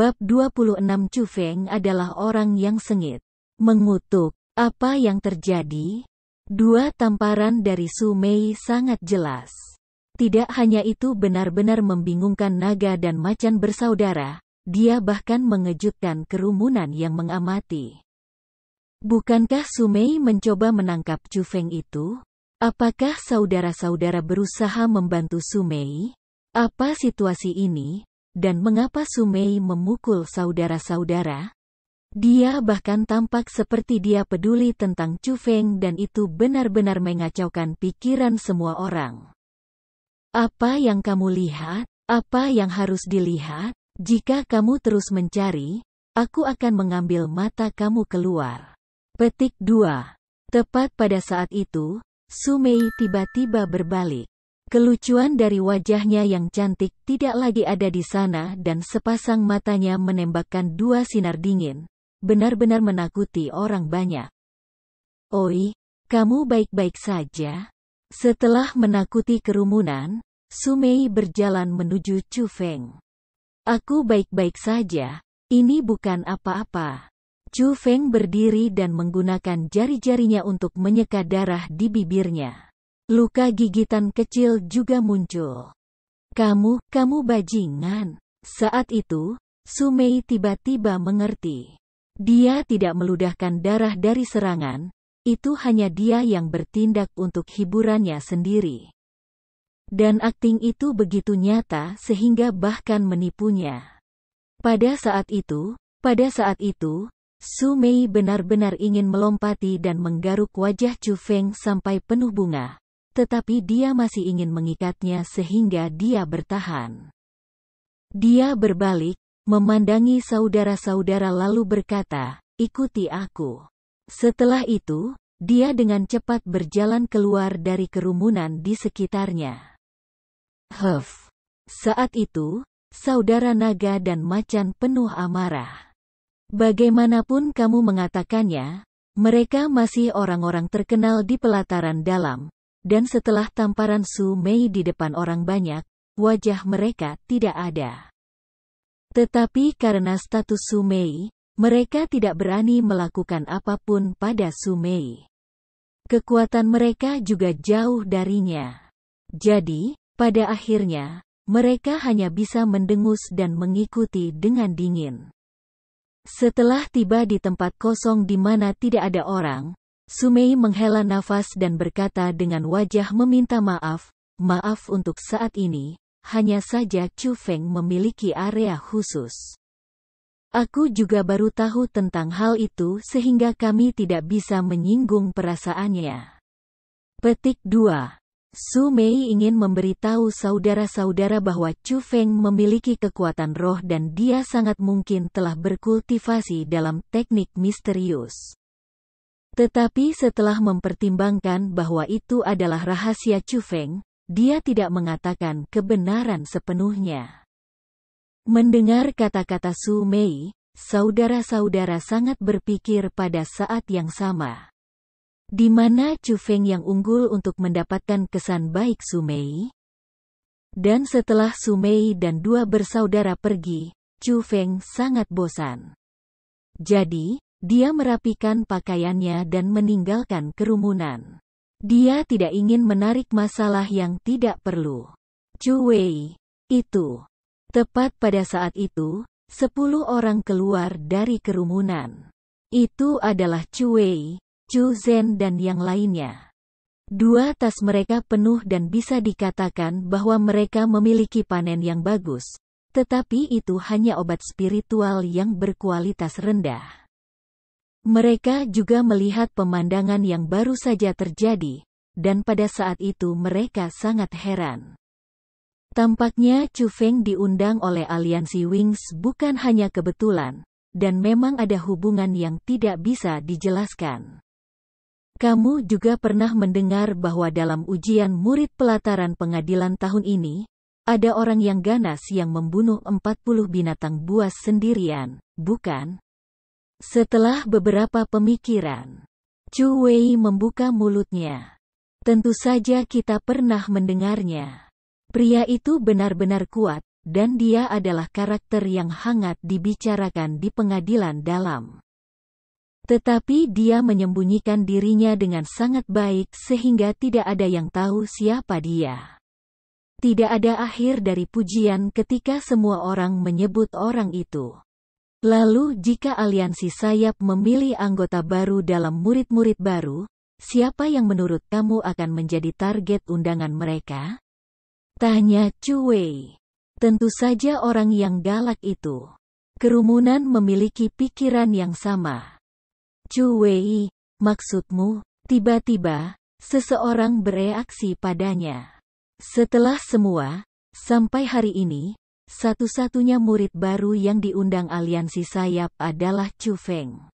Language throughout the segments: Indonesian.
Bab 26 Feng adalah orang yang sengit. Mengutuk, apa yang terjadi? Dua tamparan dari Su Mei sangat jelas. Tidak hanya itu benar-benar membingungkan naga dan macan bersaudara, dia bahkan mengejutkan kerumunan yang mengamati. Bukankah Su Mei mencoba menangkap Chu Feng itu? Apakah saudara-saudara berusaha membantu Su Mei? Apa situasi ini? dan mengapa Sumei memukul saudara-saudara? Dia bahkan tampak seperti dia peduli tentang Chu Feng dan itu benar-benar mengacaukan pikiran semua orang. Apa yang kamu lihat? Apa yang harus dilihat? Jika kamu terus mencari, aku akan mengambil mata kamu keluar. Petik 2. Tepat pada saat itu, Sumei tiba-tiba berbalik. Kelucuan dari wajahnya yang cantik tidak lagi ada di sana dan sepasang matanya menembakkan dua sinar dingin. Benar-benar menakuti orang banyak. Oi, kamu baik-baik saja? Setelah menakuti kerumunan, Sumei berjalan menuju Chu Feng. Aku baik-baik saja, ini bukan apa-apa. Chu Feng berdiri dan menggunakan jari-jarinya untuk menyeka darah di bibirnya. Luka gigitan kecil juga muncul. Kamu, kamu bajingan. Saat itu, Sumei tiba-tiba mengerti. Dia tidak meludahkan darah dari serangan, itu hanya dia yang bertindak untuk hiburannya sendiri. Dan akting itu begitu nyata sehingga bahkan menipunya. Pada saat itu, pada saat itu, Sumei benar-benar ingin melompati dan menggaruk wajah Chu Feng sampai penuh bunga, tetapi dia masih ingin mengikatnya sehingga dia bertahan. Dia berbalik, memandangi saudara-saudara lalu berkata, ikuti aku. Setelah itu, dia dengan cepat berjalan keluar dari kerumunan di sekitarnya. Huff. Saat itu, saudara naga dan macan penuh amarah. Bagaimanapun kamu mengatakannya, mereka masih orang-orang terkenal di pelataran dalam, dan setelah tamparan Su Mei di depan orang banyak, wajah mereka tidak ada. Tetapi karena status Su Mei, mereka tidak berani melakukan apapun pada Su Mei. Kekuatan mereka juga jauh darinya. Jadi, pada akhirnya, mereka hanya bisa mendengus dan mengikuti dengan dingin. Setelah tiba di tempat kosong di mana tidak ada orang, Sumei menghela nafas dan berkata dengan wajah meminta maaf, maaf untuk saat ini, hanya saja Chu Feng memiliki area khusus. Aku juga baru tahu tentang hal itu sehingga kami tidak bisa menyinggung perasaannya. Petik 2. Su Mei ingin memberitahu saudara-saudara bahwa Chu Feng memiliki kekuatan roh dan dia sangat mungkin telah berkultivasi dalam teknik misterius. Tetapi setelah mempertimbangkan bahwa itu adalah rahasia Chu Feng, dia tidak mengatakan kebenaran sepenuhnya. Mendengar kata-kata Su Mei, saudara-saudara sangat berpikir pada saat yang sama. Di mana Chu Feng yang unggul untuk mendapatkan kesan baik Su Mei? Dan setelah Su Mei dan dua bersaudara pergi, Chu Feng sangat bosan. Jadi, dia merapikan pakaiannya dan meninggalkan kerumunan. Dia tidak ingin menarik masalah yang tidak perlu. Chu Wei, itu. Tepat pada saat itu, sepuluh orang keluar dari kerumunan. Itu adalah Chu Wei, Chu Zhen dan yang lainnya. Dua tas mereka penuh dan bisa dikatakan bahwa mereka memiliki panen yang bagus. Tetapi itu hanya obat spiritual yang berkualitas rendah. Mereka juga melihat pemandangan yang baru saja terjadi, dan pada saat itu mereka sangat heran. Tampaknya Chu Feng diundang oleh aliansi Wings bukan hanya kebetulan, dan memang ada hubungan yang tidak bisa dijelaskan. Kamu juga pernah mendengar bahwa dalam ujian murid pelataran pengadilan tahun ini, ada orang yang ganas yang membunuh 40 binatang buas sendirian, bukan? Setelah beberapa pemikiran, Chu Wei membuka mulutnya. Tentu saja kita pernah mendengarnya. Pria itu benar-benar kuat, dan dia adalah karakter yang hangat dibicarakan di pengadilan dalam. Tetapi dia menyembunyikan dirinya dengan sangat baik sehingga tidak ada yang tahu siapa dia. Tidak ada akhir dari pujian ketika semua orang menyebut orang itu. Lalu jika aliansi sayap memilih anggota baru dalam murid-murid baru, siapa yang menurut kamu akan menjadi target undangan mereka? Tanya Chu Wei. Tentu saja orang yang galak itu. Kerumunan memiliki pikiran yang sama. Chu Wei, maksudmu, tiba-tiba, seseorang bereaksi padanya. Setelah semua, sampai hari ini, satu-satunya murid baru yang diundang aliansi sayap adalah Chu Feng.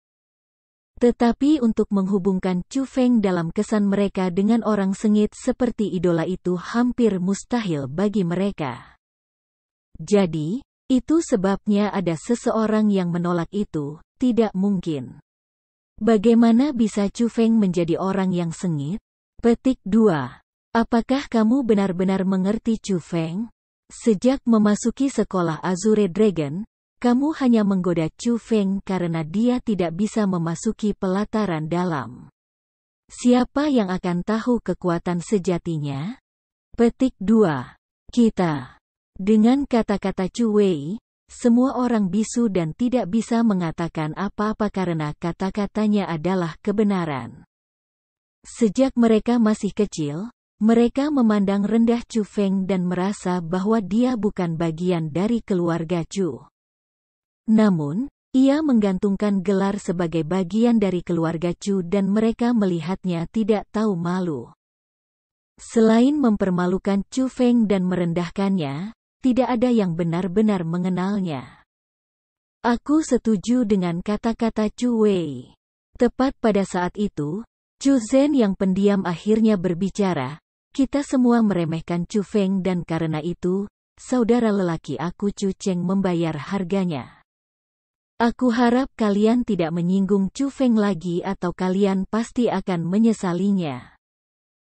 Tetapi untuk menghubungkan Chu Feng dalam kesan mereka dengan orang sengit seperti idola itu hampir mustahil bagi mereka. Jadi, itu sebabnya ada seseorang yang menolak itu, tidak mungkin. Bagaimana bisa Chu Feng menjadi orang yang sengit? Petik 2. Apakah kamu benar-benar mengerti Chu Feng? Sejak memasuki sekolah Azure Dragon, kamu hanya menggoda Chu Feng karena dia tidak bisa memasuki pelataran dalam. Siapa yang akan tahu kekuatan sejatinya? Petik 2. Kita. Dengan kata-kata Chu Wei, semua orang bisu dan tidak bisa mengatakan apa-apa karena kata-katanya adalah kebenaran. Sejak mereka masih kecil, mereka memandang rendah Chu Feng dan merasa bahwa dia bukan bagian dari keluarga Chu. Namun, ia menggantungkan gelar sebagai bagian dari keluarga Chu dan mereka melihatnya tidak tahu malu. Selain mempermalukan Chu Feng dan merendahkannya, tidak ada yang benar-benar mengenalnya. Aku setuju dengan kata-kata Chu Wei. Tepat pada saat itu, Chu Zhen yang pendiam akhirnya berbicara, kita semua meremehkan Chu Feng dan karena itu, saudara lelaki aku Chu Cheng membayar harganya. Aku harap kalian tidak menyinggung Chu Feng lagi atau kalian pasti akan menyesalinya.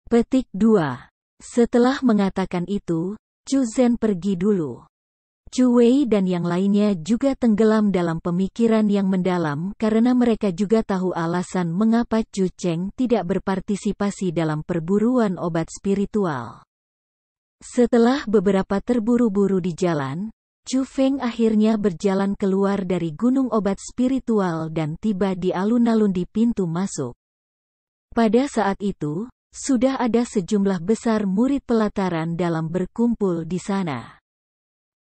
Petik 2. Setelah mengatakan itu, Chu Zhen pergi dulu. Chu Wei dan yang lainnya juga tenggelam dalam pemikiran yang mendalam karena mereka juga tahu alasan mengapa Chu Cheng tidak berpartisipasi dalam perburuan obat spiritual. Setelah beberapa terburu-buru di jalan, Chu Feng akhirnya berjalan keluar dari gunung obat spiritual dan tiba di alun-alun di pintu masuk. Pada saat itu, sudah ada sejumlah besar murid pelataran dalam berkumpul di sana.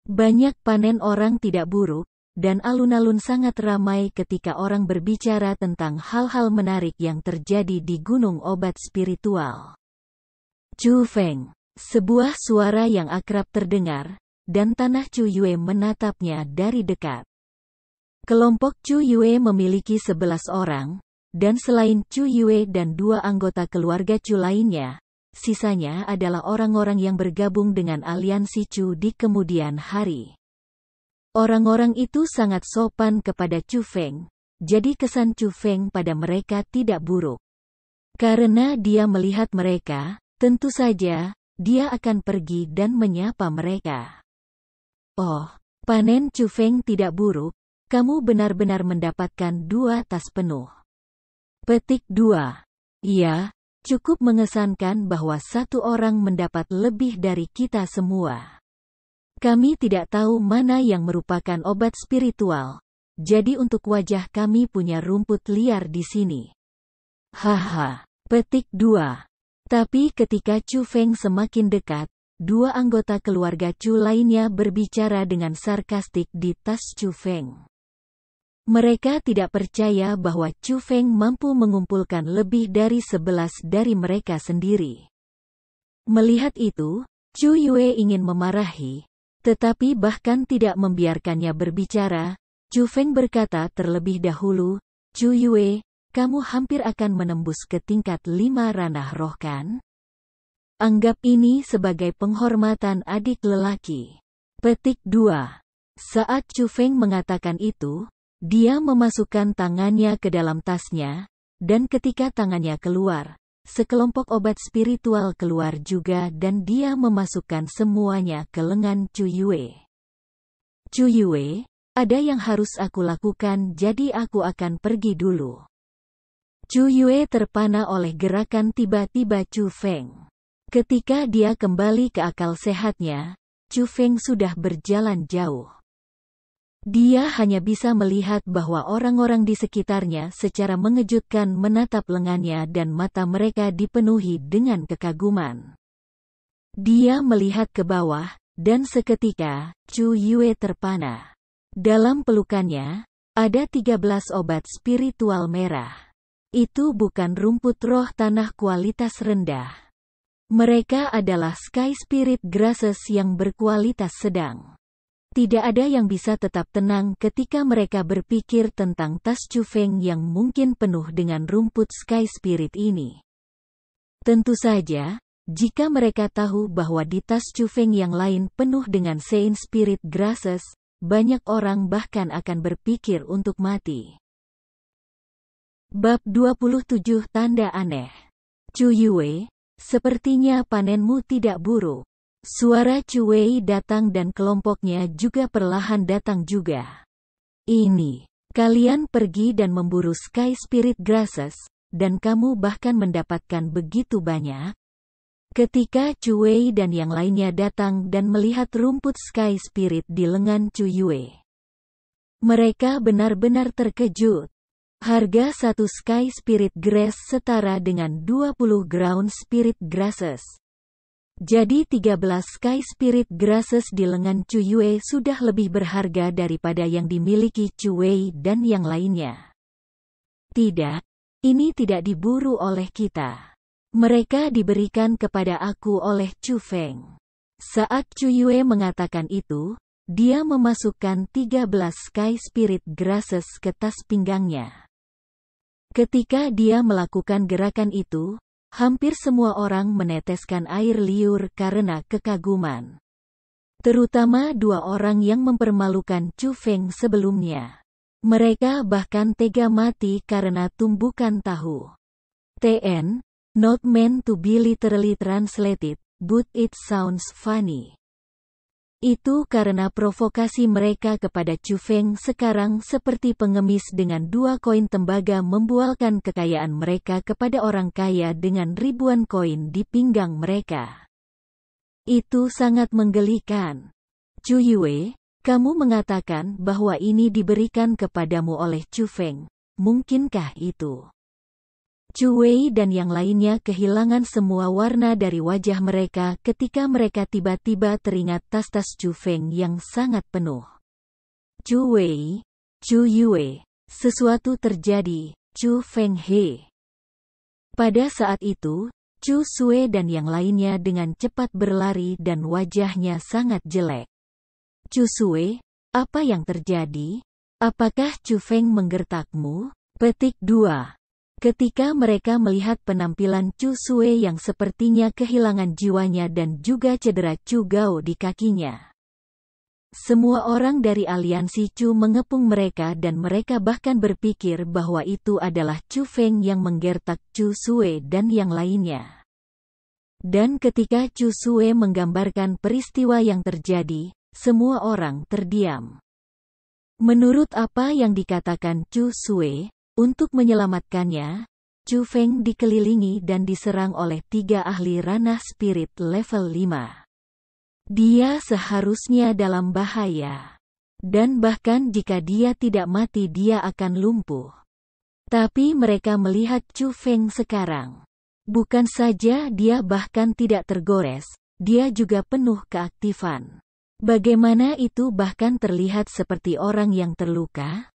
Banyak panen orang tidak buruk, dan alun-alun sangat ramai ketika orang berbicara tentang hal-hal menarik yang terjadi di Gunung Obat Spiritual. Chu Feng, sebuah suara yang akrab terdengar, dan tanah Chu Yue menatapnya dari dekat. Kelompok Chu Yue memiliki sebelas orang, dan selain Chu Yue dan dua anggota keluarga Chu lainnya, sisanya adalah orang-orang yang bergabung dengan aliansi Chu di kemudian hari. Orang-orang itu sangat sopan kepada Chu Feng, jadi kesan Chu Feng pada mereka tidak buruk. Karena dia melihat mereka, tentu saja, dia akan pergi dan menyapa mereka. Oh, panen Chu Feng tidak buruk, kamu benar-benar mendapatkan dua tas penuh. Petik dua. Iya, Cukup mengesankan bahwa satu orang mendapat lebih dari kita semua. Kami tidak tahu mana yang merupakan obat spiritual, jadi untuk wajah kami punya rumput liar di sini. Haha, petik dua. Tapi ketika Chu Feng semakin dekat, dua anggota keluarga Chu lainnya berbicara dengan sarkastik di tas Chu Feng. Mereka tidak percaya bahwa Chu Feng mampu mengumpulkan lebih dari sebelas dari mereka sendiri. Melihat itu, Chu Yue ingin memarahi, tetapi bahkan tidak membiarkannya berbicara. Chu Feng berkata terlebih dahulu, Chu Yue, kamu hampir akan menembus ke tingkat lima ranah roh kan? Anggap ini sebagai penghormatan adik lelaki. Petik 2. Saat Chu Feng mengatakan itu, dia memasukkan tangannya ke dalam tasnya, dan ketika tangannya keluar, sekelompok obat spiritual keluar juga dan dia memasukkan semuanya ke lengan Yue. Chu Chu Yue, ada yang harus aku lakukan jadi aku akan pergi dulu. Chu Yue terpana oleh gerakan tiba-tiba Chu Feng. Ketika dia kembali ke akal sehatnya, Chu Feng sudah berjalan jauh. Dia hanya bisa melihat bahwa orang-orang di sekitarnya secara mengejutkan menatap lengannya dan mata mereka dipenuhi dengan kekaguman. Dia melihat ke bawah, dan seketika, Chu Yue terpana. Dalam pelukannya, ada 13 obat spiritual merah. Itu bukan rumput roh tanah kualitas rendah. Mereka adalah sky spirit grasses yang berkualitas sedang. Tidak ada yang bisa tetap tenang ketika mereka berpikir tentang tas cufeng yang mungkin penuh dengan rumput sky spirit ini. Tentu saja, jika mereka tahu bahwa di tas cufeng yang lain penuh dengan sein spirit grasses, banyak orang bahkan akan berpikir untuk mati. Bab 27 Tanda Aneh Cuyue, sepertinya panenmu tidak buruk. Suara Cuei datang dan kelompoknya juga perlahan datang juga. Ini, kalian pergi dan memburu Sky Spirit Grasses, dan kamu bahkan mendapatkan begitu banyak. Ketika Cuei dan yang lainnya datang dan melihat rumput Sky Spirit di lengan Yue. mereka benar-benar terkejut. Harga satu Sky Spirit Grass setara dengan 20 Ground Spirit Grasses. Jadi 13 Sky Spirit Grasses di lengan Chu Yue sudah lebih berharga daripada yang dimiliki Chu Wei dan yang lainnya. Tidak, ini tidak diburu oleh kita. Mereka diberikan kepada aku oleh Chu Feng. Saat Chu Yue mengatakan itu, dia memasukkan 13 Sky Spirit Grasses ke tas pinggangnya. Ketika dia melakukan gerakan itu, Hampir semua orang meneteskan air liur karena kekaguman. Terutama dua orang yang mempermalukan Chu Feng sebelumnya. Mereka bahkan tega mati karena tumbukan tahu. TN, not meant to be literally translated, but it sounds funny. Itu karena provokasi mereka kepada Chu Feng sekarang seperti pengemis dengan dua koin tembaga membualkan kekayaan mereka kepada orang kaya dengan ribuan koin di pinggang mereka. Itu sangat menggelikan. Chu Yue, kamu mengatakan bahwa ini diberikan kepadamu oleh Chu Feng. Mungkinkah itu? Chu Wei dan yang lainnya kehilangan semua warna dari wajah mereka ketika mereka tiba-tiba teringat tas-tas Chu Feng yang sangat penuh. Chu Wei, Chu Yue, sesuatu terjadi, Chu Feng He. Pada saat itu, Chu Sue dan yang lainnya dengan cepat berlari dan wajahnya sangat jelek. Chu Sue, apa yang terjadi? Apakah Chu Feng menggertakmu? Petik 2 Ketika mereka melihat penampilan Chu Sue yang sepertinya kehilangan jiwanya dan juga cedera Chu Gao di kakinya. Semua orang dari aliansi Chu mengepung mereka dan mereka bahkan berpikir bahwa itu adalah Chu Feng yang menggertak Chu Sue dan yang lainnya. Dan ketika Chu Sue menggambarkan peristiwa yang terjadi, semua orang terdiam. Menurut apa yang dikatakan Chu Sue, untuk menyelamatkannya, Chu Feng dikelilingi dan diserang oleh tiga ahli ranah spirit level 5. Dia seharusnya dalam bahaya. Dan bahkan jika dia tidak mati dia akan lumpuh. Tapi mereka melihat Chu Feng sekarang. Bukan saja dia bahkan tidak tergores, dia juga penuh keaktifan. Bagaimana itu bahkan terlihat seperti orang yang terluka?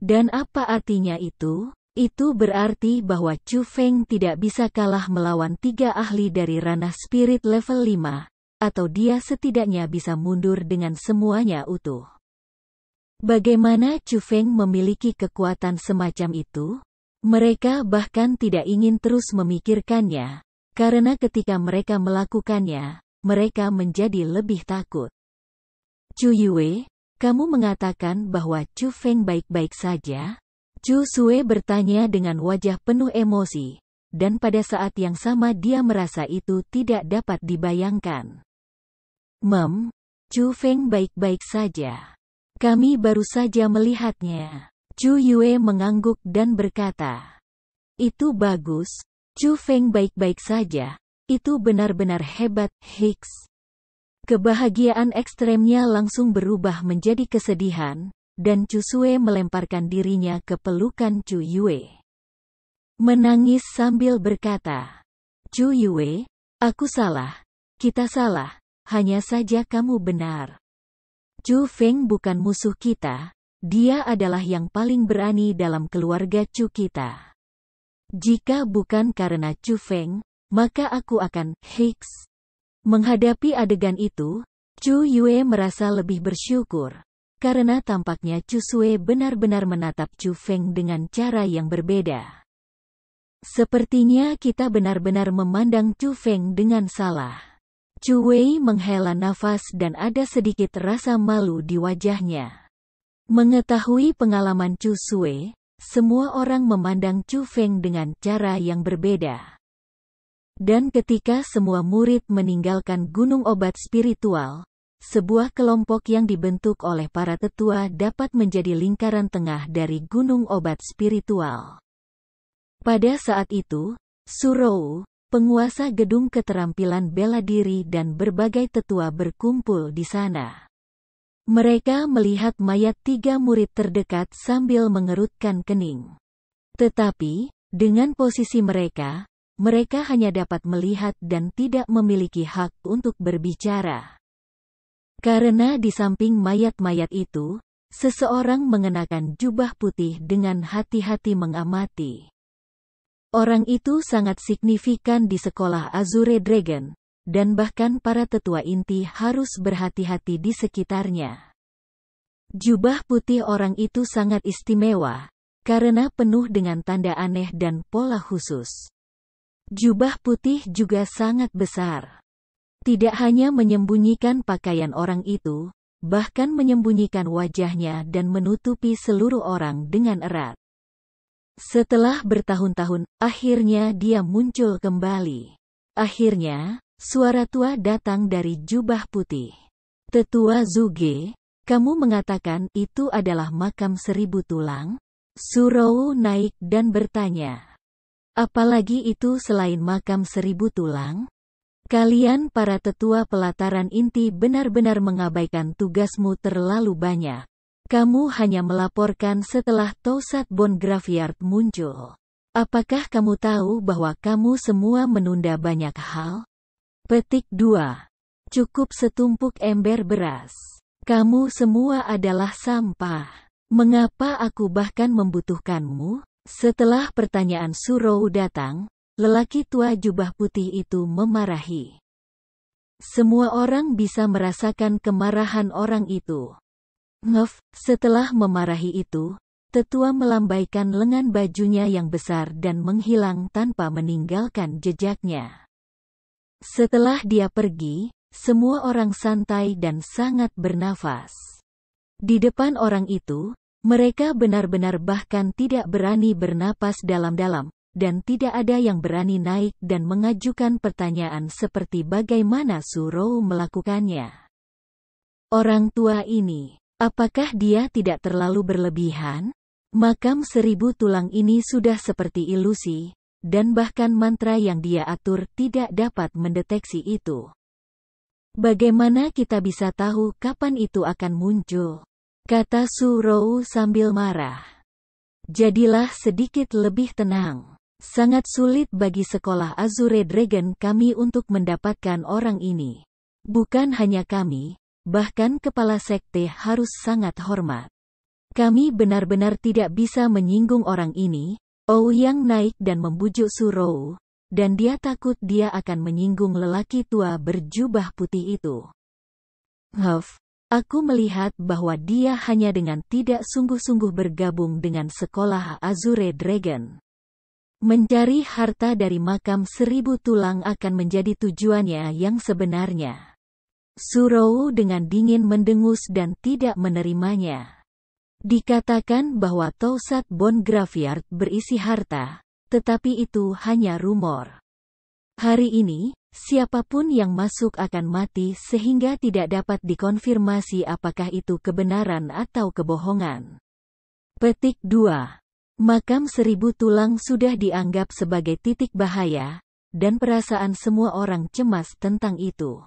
Dan apa artinya itu? Itu berarti bahwa Chu Feng tidak bisa kalah melawan tiga ahli dari ranah spirit level 5, atau dia setidaknya bisa mundur dengan semuanya utuh. Bagaimana Chu Feng memiliki kekuatan semacam itu? Mereka bahkan tidak ingin terus memikirkannya, karena ketika mereka melakukannya, mereka menjadi lebih takut. Chu Yue, kamu mengatakan bahwa Chu Feng baik-baik saja? Chu Sue bertanya dengan wajah penuh emosi, dan pada saat yang sama dia merasa itu tidak dapat dibayangkan. Mem, Chu Feng baik-baik saja. Kami baru saja melihatnya. Chu Yue mengangguk dan berkata, Itu bagus, Chu Feng baik-baik saja. Itu benar-benar hebat, Hicks. Kebahagiaan ekstremnya langsung berubah menjadi kesedihan, dan Cusue melemparkan dirinya ke pelukan Chu Yue. Menangis sambil berkata, Chu Yue, aku salah, kita salah, hanya saja kamu benar. Chu Feng bukan musuh kita, dia adalah yang paling berani dalam keluarga Chu kita. Jika bukan karena Chu Feng, maka aku akan, Hicks, Menghadapi adegan itu, Chu Yue merasa lebih bersyukur. Karena tampaknya Chu Sue benar-benar menatap Chu Feng dengan cara yang berbeda. Sepertinya kita benar-benar memandang Chu Feng dengan salah. Chu Wei menghela nafas dan ada sedikit rasa malu di wajahnya. Mengetahui pengalaman Chu Sue, semua orang memandang Chu Feng dengan cara yang berbeda. Dan ketika semua murid meninggalkan gunung obat spiritual, sebuah kelompok yang dibentuk oleh para tetua dapat menjadi lingkaran tengah dari gunung obat spiritual. Pada saat itu, Surou, penguasa gedung keterampilan bela diri dan berbagai tetua berkumpul di sana. Mereka melihat mayat tiga murid terdekat sambil mengerutkan kening. Tetapi, dengan posisi mereka, mereka hanya dapat melihat dan tidak memiliki hak untuk berbicara. Karena di samping mayat-mayat itu, seseorang mengenakan jubah putih dengan hati-hati mengamati. Orang itu sangat signifikan di sekolah Azure Dragon, dan bahkan para tetua inti harus berhati-hati di sekitarnya. Jubah putih orang itu sangat istimewa, karena penuh dengan tanda aneh dan pola khusus. Jubah putih juga sangat besar. Tidak hanya menyembunyikan pakaian orang itu, bahkan menyembunyikan wajahnya dan menutupi seluruh orang dengan erat. Setelah bertahun-tahun, akhirnya dia muncul kembali. Akhirnya, suara tua datang dari jubah putih. Tetua Zuge, kamu mengatakan itu adalah makam seribu tulang? Surou naik dan bertanya. Apalagi itu selain makam seribu tulang? Kalian para tetua pelataran inti benar-benar mengabaikan tugasmu terlalu banyak. Kamu hanya melaporkan setelah Tosat Bon Graviard muncul. Apakah kamu tahu bahwa kamu semua menunda banyak hal? Petik 2. Cukup setumpuk ember beras. Kamu semua adalah sampah. Mengapa aku bahkan membutuhkanmu? Setelah pertanyaan Suro datang, lelaki tua jubah putih itu memarahi. Semua orang bisa merasakan kemarahan orang itu. Ngef, setelah memarahi itu, tetua melambaikan lengan bajunya yang besar dan menghilang tanpa meninggalkan jejaknya. Setelah dia pergi, semua orang santai dan sangat bernafas. Di depan orang itu, mereka benar-benar bahkan tidak berani bernapas dalam-dalam, dan tidak ada yang berani naik dan mengajukan pertanyaan seperti bagaimana Surou melakukannya. Orang tua ini, apakah dia tidak terlalu berlebihan? Makam seribu tulang ini sudah seperti ilusi, dan bahkan mantra yang dia atur tidak dapat mendeteksi itu. Bagaimana kita bisa tahu kapan itu akan muncul? Kata Rou sambil marah. Jadilah sedikit lebih tenang. Sangat sulit bagi sekolah Azure Dragon kami untuk mendapatkan orang ini. Bukan hanya kami, bahkan kepala sekte harus sangat hormat. Kami benar-benar tidak bisa menyinggung orang ini. yang naik dan membujuk Rou, dan dia takut dia akan menyinggung lelaki tua berjubah putih itu. Huff, Aku melihat bahwa dia hanya dengan tidak sungguh-sungguh bergabung dengan sekolah Azure Dragon. Mencari harta dari makam seribu tulang akan menjadi tujuannya yang sebenarnya. Surou dengan dingin mendengus dan tidak menerimanya. Dikatakan bahwa Tausat Bon Graveyard berisi harta, tetapi itu hanya rumor. Hari ini, Siapapun yang masuk akan mati sehingga tidak dapat dikonfirmasi apakah itu kebenaran atau kebohongan. Petik 2. Makam seribu tulang sudah dianggap sebagai titik bahaya, dan perasaan semua orang cemas tentang itu.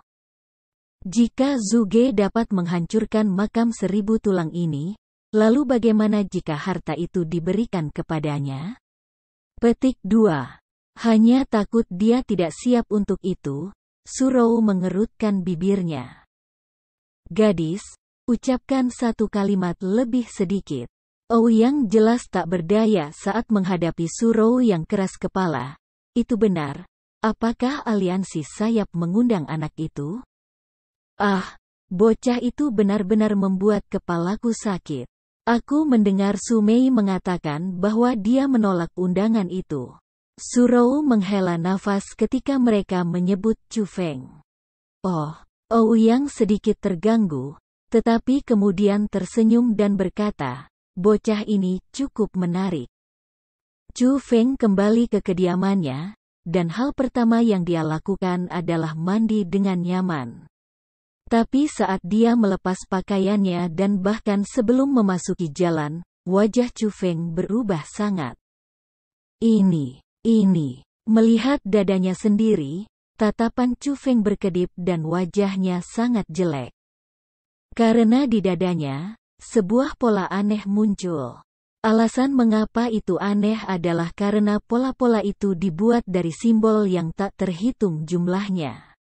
Jika Zuge dapat menghancurkan makam seribu tulang ini, lalu bagaimana jika harta itu diberikan kepadanya? Petik 2. Hanya takut dia tidak siap untuk itu, Surou mengerutkan bibirnya. Gadis, ucapkan satu kalimat lebih sedikit. Ouyang jelas tak berdaya saat menghadapi Surou yang keras kepala. Itu benar. Apakah aliansi sayap mengundang anak itu? Ah, bocah itu benar-benar membuat kepalaku sakit. Aku mendengar Sumei mengatakan bahwa dia menolak undangan itu. Surou menghela nafas ketika mereka menyebut Chu Feng. Oh, yang sedikit terganggu, tetapi kemudian tersenyum dan berkata, bocah ini cukup menarik. Chu Feng kembali ke kediamannya, dan hal pertama yang dia lakukan adalah mandi dengan nyaman. Tapi saat dia melepas pakaiannya dan bahkan sebelum memasuki jalan, wajah Chu Feng berubah sangat. Ini ini. Melihat dadanya sendiri, tatapan Chu Feng berkedip dan wajahnya sangat jelek. Karena di dadanya, sebuah pola aneh muncul. Alasan mengapa itu aneh adalah karena pola-pola itu dibuat dari simbol yang tak terhitung jumlahnya.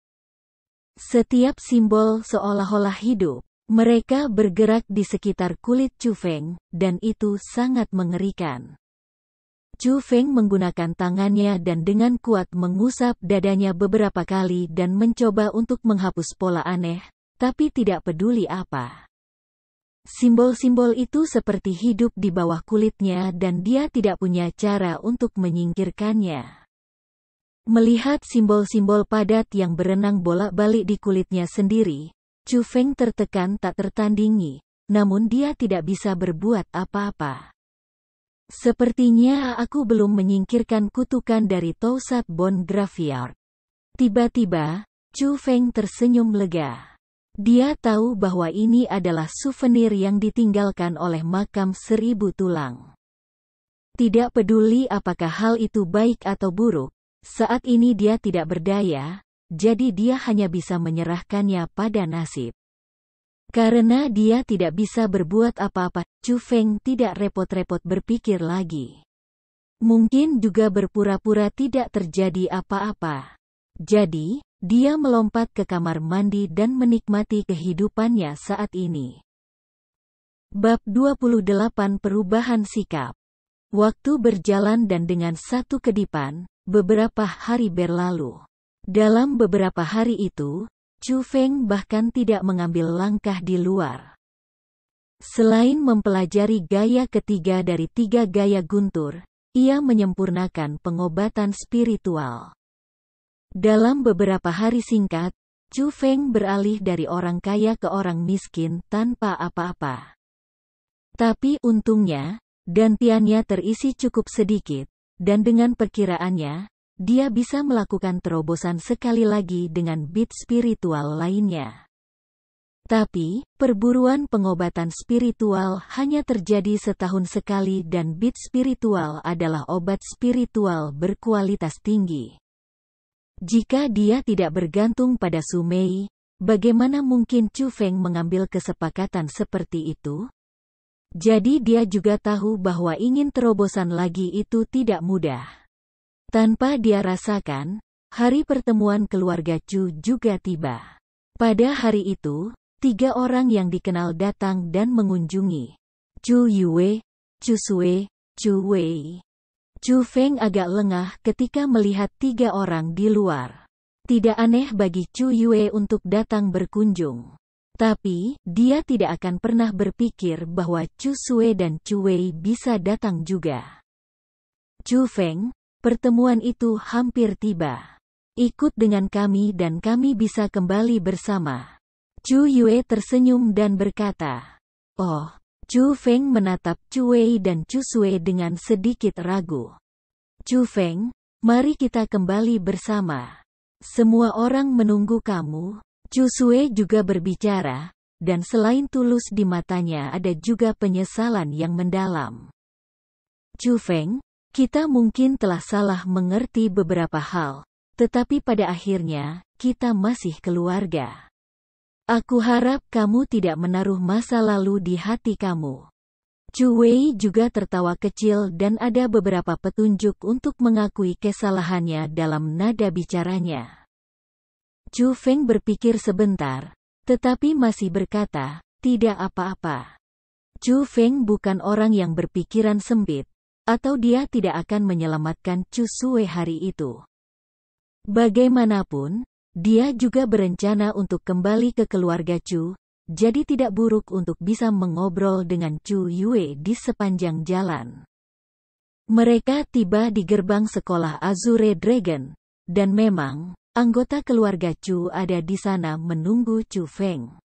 Setiap simbol seolah-olah hidup. Mereka bergerak di sekitar kulit Chu Feng, dan itu sangat mengerikan. Chu Feng menggunakan tangannya dan dengan kuat mengusap dadanya beberapa kali dan mencoba untuk menghapus pola aneh, tapi tidak peduli apa. Simbol-simbol itu seperti hidup di bawah kulitnya dan dia tidak punya cara untuk menyingkirkannya. Melihat simbol-simbol padat yang berenang bolak-balik di kulitnya sendiri, Chu Feng tertekan tak tertandingi, namun dia tidak bisa berbuat apa-apa. Sepertinya aku belum menyingkirkan kutukan dari Tousat Bon Graviard. Tiba-tiba, Chu Feng tersenyum lega. Dia tahu bahwa ini adalah souvenir yang ditinggalkan oleh makam seribu tulang. Tidak peduli apakah hal itu baik atau buruk, saat ini dia tidak berdaya, jadi dia hanya bisa menyerahkannya pada nasib. Karena dia tidak bisa berbuat apa-apa, Chu Feng tidak repot-repot berpikir lagi. Mungkin juga berpura-pura tidak terjadi apa-apa. Jadi, dia melompat ke kamar mandi dan menikmati kehidupannya saat ini. Bab 28 Perubahan Sikap Waktu berjalan dan dengan satu kedipan, beberapa hari berlalu. Dalam beberapa hari itu, Chu Feng bahkan tidak mengambil langkah di luar. Selain mempelajari gaya ketiga dari tiga gaya guntur, ia menyempurnakan pengobatan spiritual. Dalam beberapa hari singkat, Chu Feng beralih dari orang kaya ke orang miskin tanpa apa-apa. Tapi untungnya, gantiannya terisi cukup sedikit, dan dengan perkiraannya, dia bisa melakukan terobosan sekali lagi dengan bit spiritual lainnya. Tapi, perburuan pengobatan spiritual hanya terjadi setahun sekali dan bit spiritual adalah obat spiritual berkualitas tinggi. Jika dia tidak bergantung pada Sumei, bagaimana mungkin Chu Feng mengambil kesepakatan seperti itu? Jadi dia juga tahu bahwa ingin terobosan lagi itu tidak mudah. Tanpa dia rasakan, hari pertemuan keluarga Chu juga tiba. Pada hari itu, tiga orang yang dikenal datang dan mengunjungi. Chu Yue, Chu Sui, Chu Wei. Chu Feng agak lengah ketika melihat tiga orang di luar. Tidak aneh bagi Chu Yue untuk datang berkunjung. Tapi, dia tidak akan pernah berpikir bahwa Chu Sui dan Chu Wei bisa datang juga. Chu Feng, Pertemuan itu hampir tiba. Ikut dengan kami dan kami bisa kembali bersama. Chu Yue tersenyum dan berkata, Oh, Chu Feng menatap Chu Wei dan Chu Sui dengan sedikit ragu. Chu Feng, mari kita kembali bersama. Semua orang menunggu kamu. Chu Sui juga berbicara, dan selain tulus di matanya ada juga penyesalan yang mendalam. Chu Feng, kita mungkin telah salah mengerti beberapa hal, tetapi pada akhirnya, kita masih keluarga. Aku harap kamu tidak menaruh masa lalu di hati kamu. Chu Wei juga tertawa kecil dan ada beberapa petunjuk untuk mengakui kesalahannya dalam nada bicaranya. Chu Feng berpikir sebentar, tetapi masih berkata, tidak apa-apa. Chu Feng bukan orang yang berpikiran sempit, atau dia tidak akan menyelamatkan Chu Sue hari itu. Bagaimanapun, dia juga berencana untuk kembali ke keluarga Chu, jadi tidak buruk untuk bisa mengobrol dengan Chu Yue di sepanjang jalan. Mereka tiba di gerbang sekolah Azure Dragon, dan memang, anggota keluarga Chu ada di sana menunggu Chu Feng.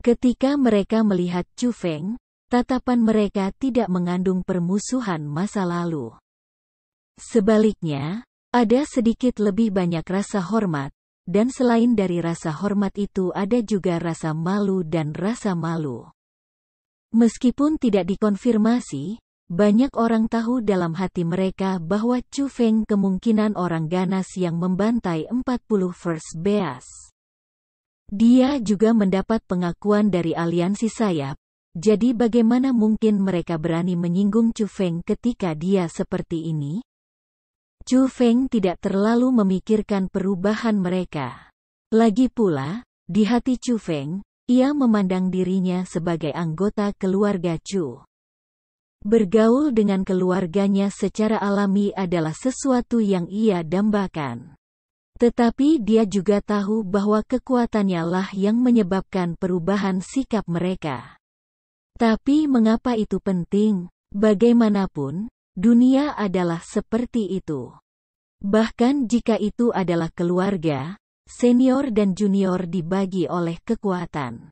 Ketika mereka melihat Chu Feng, Tatapan mereka tidak mengandung permusuhan masa lalu. Sebaliknya, ada sedikit lebih banyak rasa hormat, dan selain dari rasa hormat itu ada juga rasa malu dan rasa malu. Meskipun tidak dikonfirmasi, banyak orang tahu dalam hati mereka bahwa Chu Feng kemungkinan orang ganas yang membantai 40 First Beas. Dia juga mendapat pengakuan dari aliansi sayap, jadi bagaimana mungkin mereka berani menyinggung Chu Feng ketika dia seperti ini? Chu Feng tidak terlalu memikirkan perubahan mereka. Lagi pula, di hati Chu Feng, ia memandang dirinya sebagai anggota keluarga Chu. Bergaul dengan keluarganya secara alami adalah sesuatu yang ia dambakan. Tetapi dia juga tahu bahwa kekuatannya lah yang menyebabkan perubahan sikap mereka. Tapi mengapa itu penting? Bagaimanapun, dunia adalah seperti itu. Bahkan jika itu adalah keluarga, senior dan junior dibagi oleh kekuatan.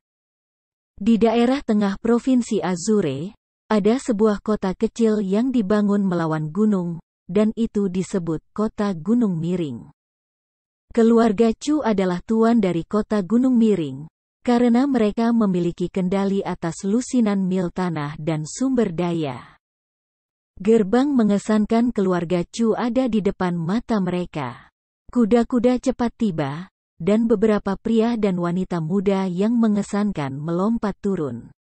Di daerah tengah Provinsi Azure, ada sebuah kota kecil yang dibangun melawan gunung, dan itu disebut Kota Gunung Miring. Keluarga Chu adalah tuan dari Kota Gunung Miring, karena mereka memiliki kendali atas lusinan mil tanah dan sumber daya. Gerbang mengesankan keluarga Chu ada di depan mata mereka. Kuda-kuda cepat tiba, dan beberapa pria dan wanita muda yang mengesankan melompat turun.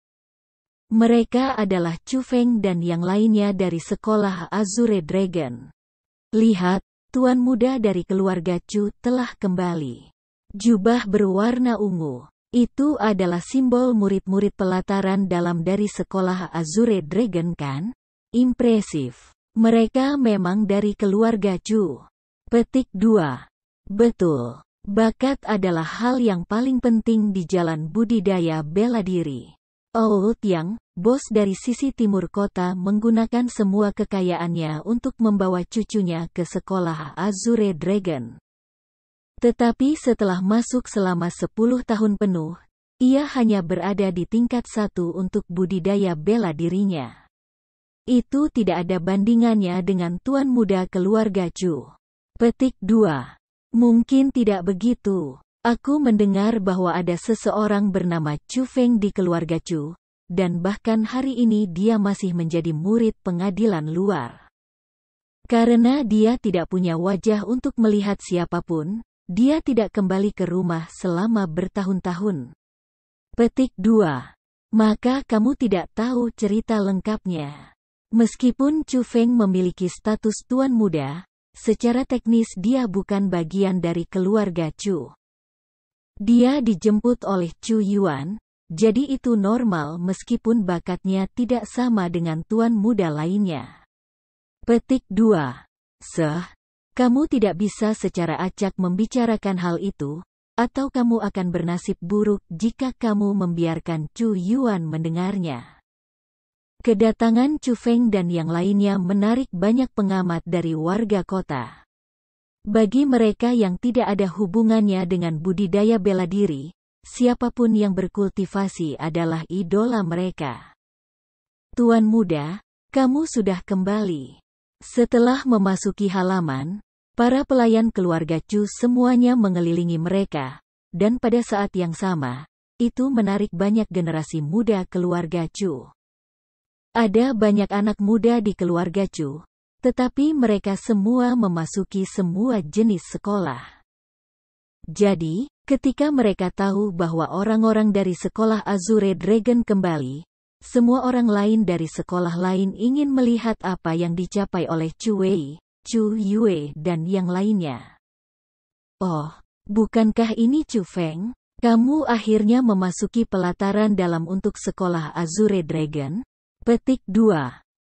Mereka adalah Chu Feng dan yang lainnya dari sekolah Azure Dragon. Lihat, tuan muda dari keluarga Chu telah kembali. Jubah berwarna ungu, itu adalah simbol murid-murid pelataran dalam dari sekolah Azure Dragon kan? Impresif. Mereka memang dari keluarga Chu. Petik 2. Betul. Bakat adalah hal yang paling penting di jalan budidaya bela diri. Old Yang, bos dari sisi timur kota menggunakan semua kekayaannya untuk membawa cucunya ke sekolah Azure Dragon. Tetapi setelah masuk selama 10 tahun penuh, ia hanya berada di tingkat satu untuk budidaya bela dirinya. Itu tidak ada bandingannya dengan tuan muda keluarga Chu. Petik 2. Mungkin tidak begitu. Aku mendengar bahwa ada seseorang bernama Chu Feng di keluarga Chu, dan bahkan hari ini dia masih menjadi murid pengadilan luar. Karena dia tidak punya wajah untuk melihat siapapun, dia tidak kembali ke rumah selama bertahun-tahun. Petik 2. Maka kamu tidak tahu cerita lengkapnya. Meskipun Chu Feng memiliki status tuan muda, secara teknis dia bukan bagian dari keluarga Chu. Dia dijemput oleh Chu Yuan, jadi itu normal meskipun bakatnya tidak sama dengan tuan muda lainnya. Petik 2. Seh, kamu tidak bisa secara acak membicarakan hal itu, atau kamu akan bernasib buruk jika kamu membiarkan Chu Yuan mendengarnya. Kedatangan Chu Feng dan yang lainnya menarik banyak pengamat dari warga kota. Bagi mereka yang tidak ada hubungannya dengan budidaya bela diri, siapapun yang berkultivasi adalah idola mereka. Tuan muda, kamu sudah kembali. Setelah memasuki halaman, para pelayan keluarga Chu semuanya mengelilingi mereka, dan pada saat yang sama, itu menarik banyak generasi muda keluarga Chu. Ada banyak anak muda di keluarga Chu, tetapi mereka semua memasuki semua jenis sekolah. Jadi, ketika mereka tahu bahwa orang-orang dari sekolah Azure Dragon kembali, semua orang lain dari sekolah lain ingin melihat apa yang dicapai oleh Chu Wei, Chu Yue dan yang lainnya. Oh, bukankah ini Chu Feng? Kamu akhirnya memasuki pelataran dalam untuk sekolah Azure Dragon? Petik 2.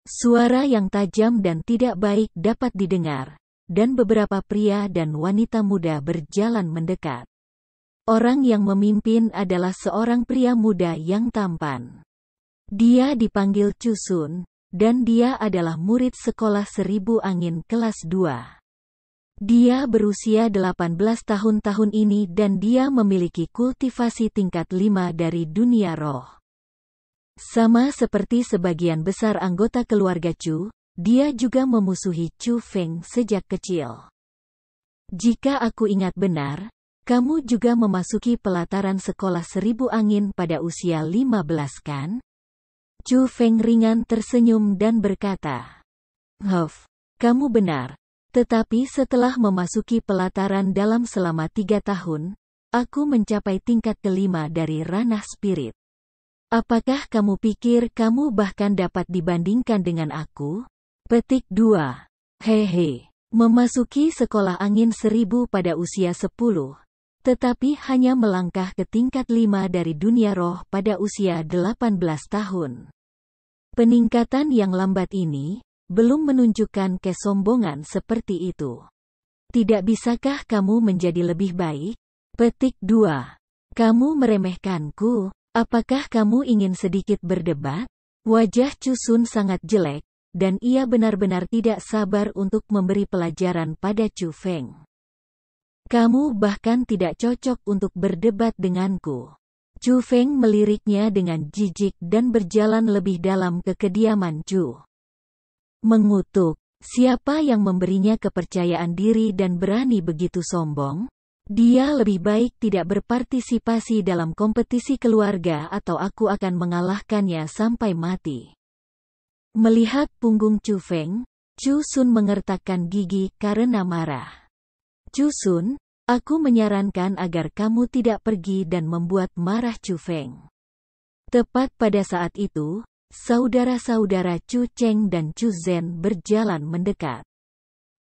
Suara yang tajam dan tidak baik dapat didengar, dan beberapa pria dan wanita muda berjalan mendekat. Orang yang memimpin adalah seorang pria muda yang tampan. Dia dipanggil Cusun, dan dia adalah murid sekolah seribu angin kelas 2. Dia berusia 18 tahun tahun ini dan dia memiliki kultivasi tingkat 5 dari dunia roh. Sama seperti sebagian besar anggota keluarga Chu, dia juga memusuhi Chu Feng sejak kecil. Jika aku ingat benar, kamu juga memasuki pelataran sekolah seribu angin pada usia 15 kan? Chu Feng ringan tersenyum dan berkata, "Huff, kamu benar. Tetapi setelah memasuki pelataran dalam selama tiga tahun, aku mencapai tingkat kelima dari ranah spirit. Apakah kamu pikir kamu bahkan dapat dibandingkan dengan aku? Petik 2. Hehe. Memasuki sekolah angin seribu pada usia sepuluh, tetapi hanya melangkah ke tingkat lima dari dunia roh pada usia delapan belas tahun. Peningkatan yang lambat ini, belum menunjukkan kesombongan seperti itu. Tidak bisakah kamu menjadi lebih baik? Petik 2. Kamu meremehkanku, apakah kamu ingin sedikit berdebat? Wajah Cusun sangat jelek, dan ia benar-benar tidak sabar untuk memberi pelajaran pada Chu Feng. Kamu bahkan tidak cocok untuk berdebat denganku. Chu Feng meliriknya dengan jijik dan berjalan lebih dalam ke kediaman Chu. Mengutuk, siapa yang memberinya kepercayaan diri dan berani begitu sombong? Dia lebih baik tidak berpartisipasi dalam kompetisi keluarga atau aku akan mengalahkannya sampai mati. Melihat punggung Chu Feng, Chu Sun mengertakkan gigi karena marah. Chu Sun, Aku menyarankan agar kamu tidak pergi dan membuat marah Chu Feng. Tepat pada saat itu, saudara-saudara Chu Cheng dan Chu Zhen berjalan mendekat.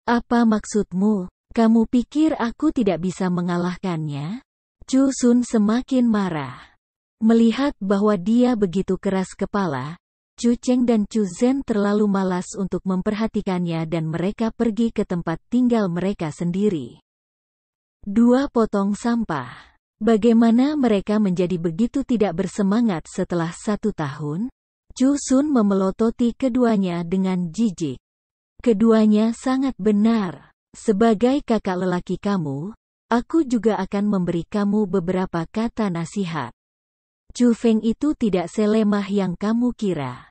Apa maksudmu? Kamu pikir aku tidak bisa mengalahkannya? Chu Sun semakin marah. Melihat bahwa dia begitu keras kepala, Chu Cheng dan Chu Zhen terlalu malas untuk memperhatikannya dan mereka pergi ke tempat tinggal mereka sendiri. Dua potong sampah. Bagaimana mereka menjadi begitu tidak bersemangat setelah satu tahun? Chu Sun memelototi keduanya dengan jijik. Keduanya sangat benar. Sebagai kakak lelaki kamu, aku juga akan memberi kamu beberapa kata nasihat. Chu Feng itu tidak selemah yang kamu kira.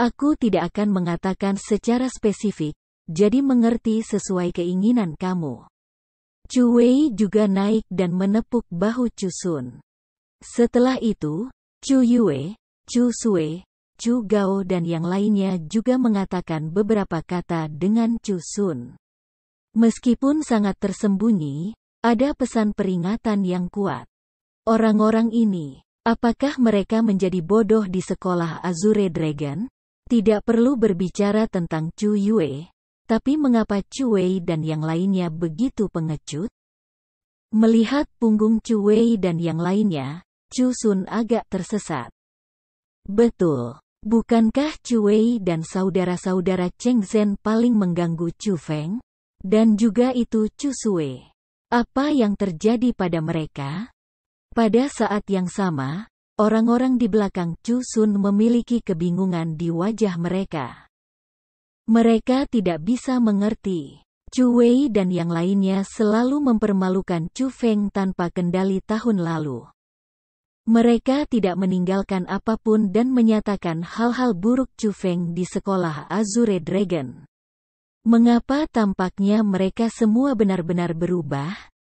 Aku tidak akan mengatakan secara spesifik, jadi mengerti sesuai keinginan kamu. Chu Wei juga naik dan menepuk bahu Cusun. Setelah itu, Chu Yue, Chu Sue, Chu Gao dan yang lainnya juga mengatakan beberapa kata dengan Cusun. Meskipun sangat tersembunyi, ada pesan peringatan yang kuat. Orang-orang ini, apakah mereka menjadi bodoh di sekolah Azure Dragon? Tidak perlu berbicara tentang Chu Yue, tapi mengapa Cuei dan yang lainnya begitu pengecut? Melihat punggung Cuei dan yang lainnya, Chu Sun agak tersesat. Betul. Bukankah Cuei dan saudara-saudara Cheng Zhen paling mengganggu Chu Feng? Dan juga itu Chu Sui. Apa yang terjadi pada mereka? Pada saat yang sama, orang-orang di belakang Chu Sun memiliki kebingungan di wajah mereka. Mereka tidak bisa mengerti. Chu Wei dan yang lainnya selalu mempermalukan Chu Feng tanpa kendali tahun lalu. Mereka tidak meninggalkan apapun dan menyatakan hal-hal buruk Chu Feng di sekolah Azure Dragon. Mengapa tampaknya mereka semua benar-benar berubah?